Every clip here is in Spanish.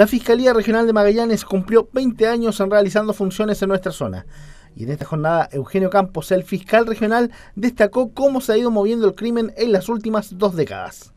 La Fiscalía Regional de Magallanes cumplió 20 años en realizando funciones en nuestra zona. Y en esta jornada, Eugenio Campos, el fiscal regional, destacó cómo se ha ido moviendo el crimen en las últimas dos décadas.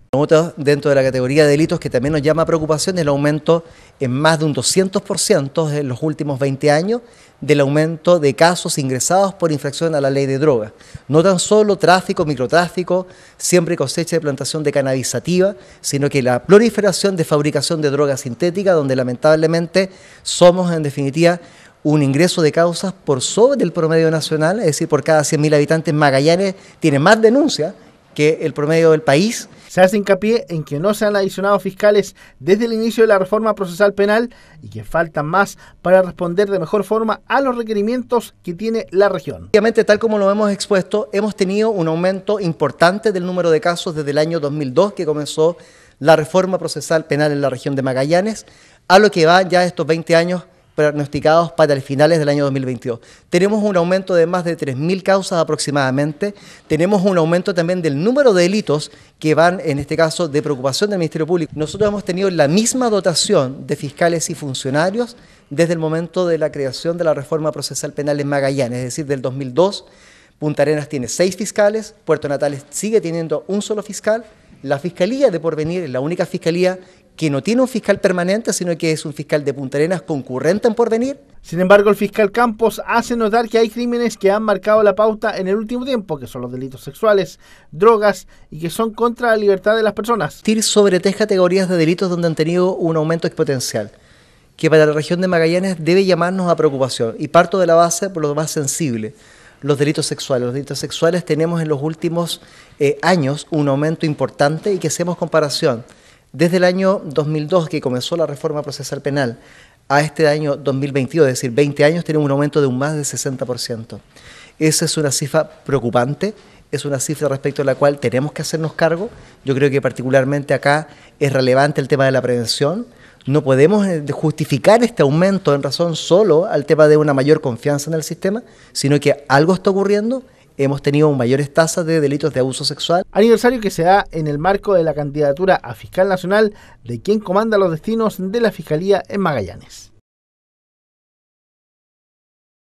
dentro de la categoría de delitos que también nos llama preocupación el aumento en más de un 200% en los últimos 20 años del aumento de casos ingresados por infracción a la ley de drogas. No tan solo tráfico, microtráfico, siempre cosecha de plantación de cannabisativa, sino que la proliferación de fabricación de drogas sintéticas, donde lamentablemente somos en definitiva un ingreso de causas por sobre del promedio nacional, es decir, por cada 100.000 habitantes, Magallanes tiene más denuncias que el promedio del país se hace hincapié en que no se han adicionado fiscales desde el inicio de la reforma procesal penal y que faltan más para responder de mejor forma a los requerimientos que tiene la región. Obviamente, tal como lo hemos expuesto, hemos tenido un aumento importante del número de casos desde el año 2002 que comenzó la reforma procesal penal en la región de Magallanes, a lo que va ya estos 20 años pronosticados para el finales del año 2022. Tenemos un aumento de más de 3.000 causas aproximadamente. Tenemos un aumento también del número de delitos que van, en este caso, de preocupación del Ministerio Público. Nosotros hemos tenido la misma dotación de fiscales y funcionarios desde el momento de la creación de la reforma procesal penal en Magallanes, es decir, del 2002. Punta Arenas tiene seis fiscales, Puerto Natales sigue teniendo un solo fiscal la Fiscalía de Porvenir es la única fiscalía que no tiene un fiscal permanente, sino que es un fiscal de Punta Arenas concurrente en Porvenir. Sin embargo, el fiscal Campos hace notar que hay crímenes que han marcado la pauta en el último tiempo, que son los delitos sexuales, drogas y que son contra la libertad de las personas. TIR sobre tres categorías de delitos donde han tenido un aumento exponencial, que para la región de Magallanes debe llamarnos a preocupación. Y parto de la base por lo más sensible los delitos sexuales. Los delitos sexuales tenemos en los últimos eh, años un aumento importante y que hacemos comparación. Desde el año 2002, que comenzó la reforma procesal penal, a este año 2022, es decir, 20 años, tenemos un aumento de un más de 60%. Esa es una cifra preocupante es una cifra respecto a la cual tenemos que hacernos cargo. Yo creo que particularmente acá es relevante el tema de la prevención. No podemos eh, justificar este aumento en razón solo al tema de una mayor confianza en el sistema, sino que algo está ocurriendo. Hemos tenido mayores tasas de delitos de abuso sexual. Aniversario que se da en el marco de la candidatura a fiscal nacional de quien comanda los destinos de la Fiscalía en Magallanes.